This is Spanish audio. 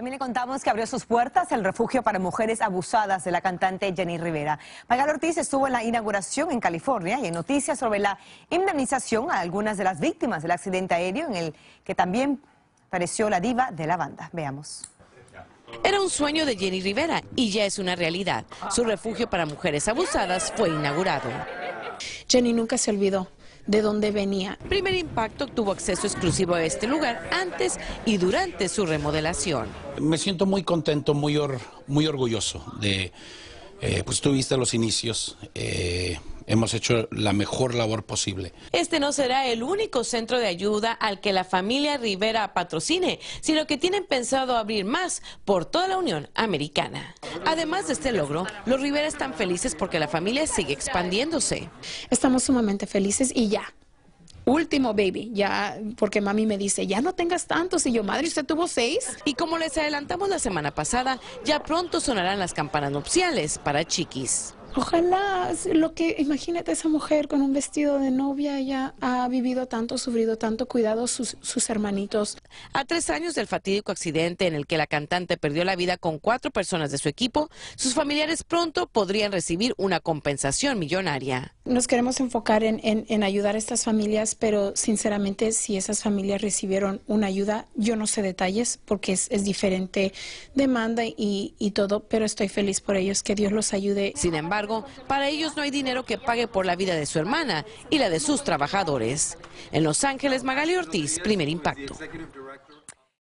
También le contamos que abrió sus puertas el refugio para mujeres abusadas de la cantante Jenny Rivera. Magal Ortiz estuvo en la inauguración en California y en noticias sobre la indemnización a algunas de las víctimas del accidente aéreo en el que también pareció la diva de la banda. Veamos. Era un sueño de Jenny Rivera y ya es una realidad. Su refugio para mujeres abusadas fue inaugurado. Jenny nunca se olvidó de dónde venía. primer impacto tuvo acceso exclusivo a este lugar antes y durante su remodelación. Me siento muy contento, muy, muy orgulloso de... Eh, pues tuviste los inicios. Eh, hemos hecho la mejor labor posible. Este no será el único centro de ayuda al que la familia Rivera patrocine, sino que tienen pensado abrir más por toda la Unión Americana. Además de este logro, los Rivera están felices porque la familia sigue expandiéndose. Estamos sumamente felices y ya, último baby, ya, porque mami me dice, ya no tengas tantos, y yo, madre, usted tuvo seis. Y como les adelantamos la semana pasada, ya pronto sonarán las campanas nupciales para chiquis. Ojalá, lo que, imagínate esa mujer con un vestido de novia, ella ha vivido tanto, sufrido tanto, cuidado sus, sus hermanitos. A tres años del fatídico accidente en el que la cantante perdió la vida con cuatro personas de su equipo, sus familiares pronto podrían recibir una compensación millonaria nos queremos enfocar en, en, ayudar a estas familias, pero sinceramente si esas familias recibieron una ayuda, yo no sé detalles porque es, es diferente demanda y, y, todo, pero estoy feliz por ellos, que Dios los ayude. Sin embargo, para ellos no hay dinero que pague por la vida de su hermana y la de sus trabajadores. En Los Ángeles, Magali Ortiz, primer impacto.